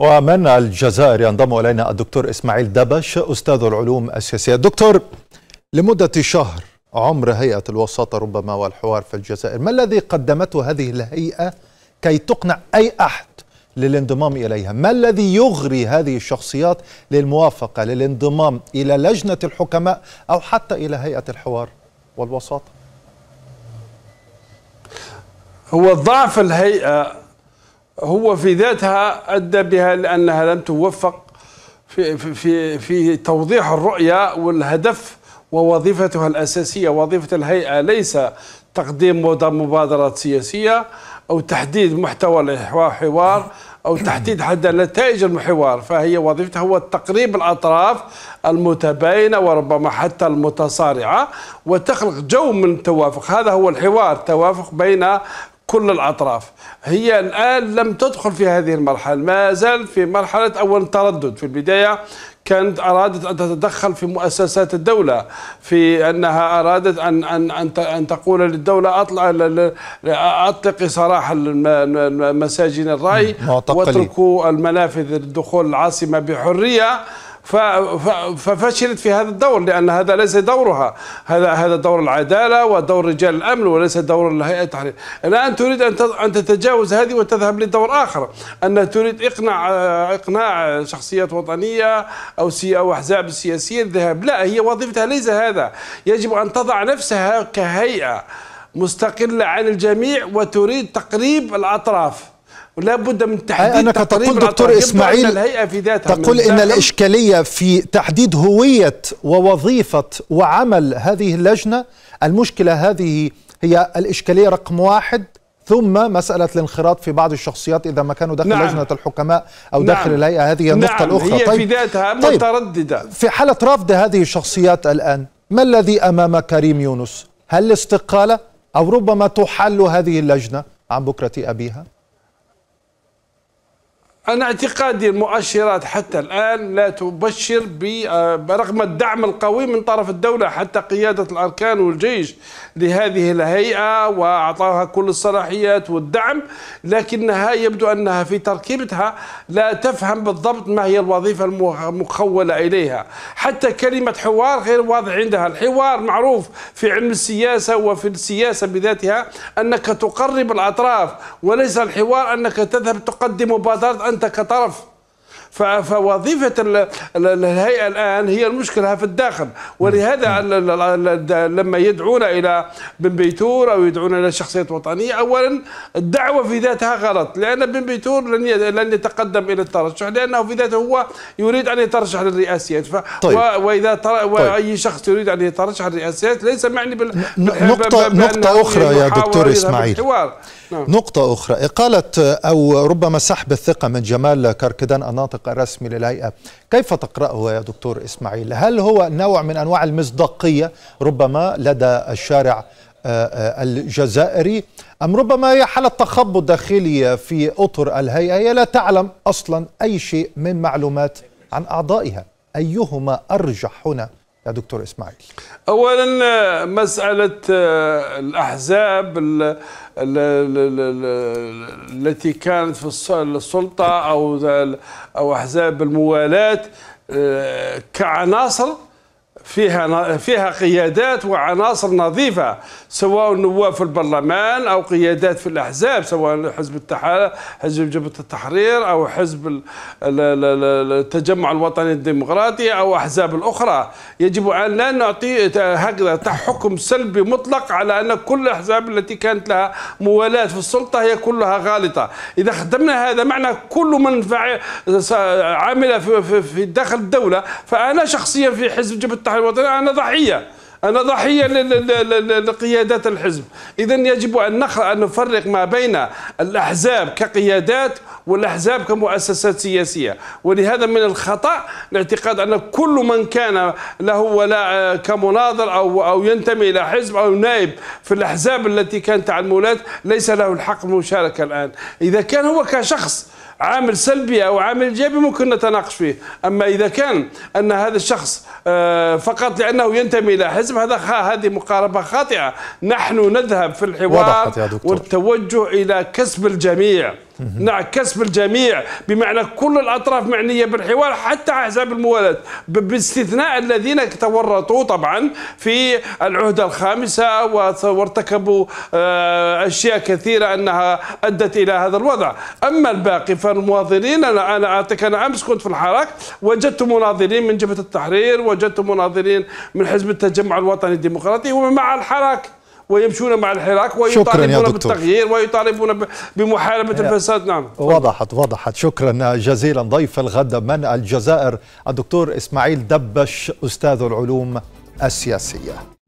ومن الجزائر ينضم الينا الدكتور اسماعيل دبش استاذ العلوم السياسيه دكتور لمده شهر عمر هيئه الوساطه ربما والحوار في الجزائر ما الذي قدمته هذه الهيئه كي تقنع اي احد للانضمام اليها ما الذي يغري هذه الشخصيات للموافقه للانضمام الى لجنه الحكماء او حتى الى هيئه الحوار والوساطه هو ضعف الهيئه هو في ذاتها أدى بها لأنها لم توفق في, في, في توضيح الرؤية والهدف ووظيفتها الأساسية وظيفة الهيئة ليس تقديم مبادرات سياسية أو تحديد محتوى الحوار أو تحديد حتى نتائج الحوار فهي وظيفتها هو تقريب الأطراف المتباينة وربما حتى المتصارعة وتخلق جو من التوافق هذا هو الحوار توافق بين كل الأطراف هي الآن لم تدخل في هذه المرحلة ما زال في مرحلة أول تردد في البداية كانت أرادت أن تتدخل في مؤسسات الدولة في أنها أرادت أن أن أن, أن تقول للدولة أطلع أطلقي سراح مساجين الرأي واتركوا المنافذ للدخول العاصمة بحرية ففشلت في هذا الدور لان هذا ليس دورها هذا هذا دور العداله ودور رجال الامن وليس دور الهيئه التحرير الان تريد ان ان تتجاوز هذه وتذهب لدور اخر ان تريد اقناع اقناع شخصيات وطنيه او او احزاب سياسيه الذهاب لا هي وظيفتها ليس هذا يجب ان تضع نفسها كهيئه مستقله عن الجميع وتريد تقريب الاطراف ولا بد من تحديد أنا تقول دكتور إسماعيل في ذاتها تقول إن الإشكالية في تحديد هوية ووظيفة وعمل هذه اللجنة المشكلة هذه هي الإشكالية رقم واحد ثم مسألة الانخراط في بعض الشخصيات إذا ما كانوا داخل نعم. لجنة الحكماء أو نعم. داخل الهيئة هذه النقطة نعم. الأخرى هي طيب. في ذاتها طيب. مترددة طيب. في حالة رفض هذه الشخصيات الآن ما الذي أمام كريم يونس هل الاستقالة أو ربما تحل هذه اللجنة عن بكرة أبيها أنا اعتقادي المؤشرات حتى الآن لا تبشر آه، برغم الدعم القوي من طرف الدولة حتى قيادة الأركان والجيش لهذه الهيئة وأعطاها كل الصلاحيات والدعم لكنها يبدو أنها في تركيبتها لا تفهم بالضبط ما هي الوظيفة المخولة إليها حتى كلمة حوار غير واضح عندها الحوار معروف في علم السياسة وفي السياسة بذاتها أنك تقرب الأطراف وليس الحوار أنك تذهب تقدم مبادرة أنت كطرف فوظيفة الهيئة الآن هي المشكلة في الداخل ولهذا لما يدعون إلى بن بيتور أو يدعون إلى شخصية وطنية أولا الدعوة في ذاتها غلط لأن بن بيتور لن يتقدم إلى الترشح لأنه في ذاته هو يريد أن يترشح للرئاسيات ف... طيب. وإذا تر... طيب. وأي شخص يريد أن يترشح للرئاسيات ليس معني بال... نقطة, نقطة أخرى يا دكتور إسماعيل نعم. نقطة أخرى إقالة أو ربما سحب الثقة من جمال كركدان الناطق موافق رسمي للهيئة كيف تقرأه يا دكتور إسماعيل هل هو نوع من أنواع المصداقية ربما لدى الشارع آه، آه، الجزائري أم ربما هي حالة تخبط داخلية في أطر الهيئة هي لا تعلم أصلا أي شيء من معلومات عن أعضائها أيهما أرجح هنا يا دكتور اسماعيل اولا مساله آه، الاحزاب التي كانت في السلطه او او احزاب الموالاه آه، كعناصر فيها فيها قيادات وعناصر نظيفه سواء نواب في البرلمان او قيادات في الاحزاب سواء حزب التحالف حزب جبهه التحرير او حزب التجمع الوطني الديمقراطي او احزاب الاخرى يجب ان لا نعطي هكذا حكم سلبي مطلق على ان كل الاحزاب التي كانت لها موالاه في السلطه هي كلها غالطه اذا خدمنا هذا معنى كل من عمل في داخل الدوله فانا شخصيا في حزب جبهه المتحده الوطنية أنا ضحية أنا ضحية لقيادات الحزب إذا يجب أن نفرق ما بين الأحزاب كقيادات والأحزاب كمؤسسات سياسية ولهذا من الخطأ الاعتقاد أن كل من كان له ولا آه، كمناظر أو أو ينتمي إلى حزب أو نائب في الأحزاب التي كانت على المولات ليس له الحق المشاركة الآن إذا كان هو كشخص عامل سلبي او عامل ايجابي ممكن نتناقش فيه، اما اذا كان ان هذا الشخص آه، فقط لانه ينتمي الى حزب هذا هذه مقاربه خاطئه، نحن نذهب في الحوار والتوجه الى كسب الجميع. نعم كسب الجميع بمعنى كل الأطراف معنية بالحوار حتى أحزاب الموالاة باستثناء الذين تورطوا طبعا في العهدة الخامسة وارتكبوا آه، أشياء كثيرة أنها أدت إلى هذا الوضع أما الباقي فالمناظرين أنا أعطيك أنا أمس كنت في الحراك وجدت مناظرين من جبهة التحرير وجدت مناظرين من حزب التجمع الوطني الديمقراطي ومع الحراك ويمشون مع الحراك ويطالبون بالتغيير ويطالبون بمحاربه الفساد نعم وضحت وضحت شكرا جزيلا ضيف الغد من الجزائر الدكتور اسماعيل دبش استاذ العلوم السياسيه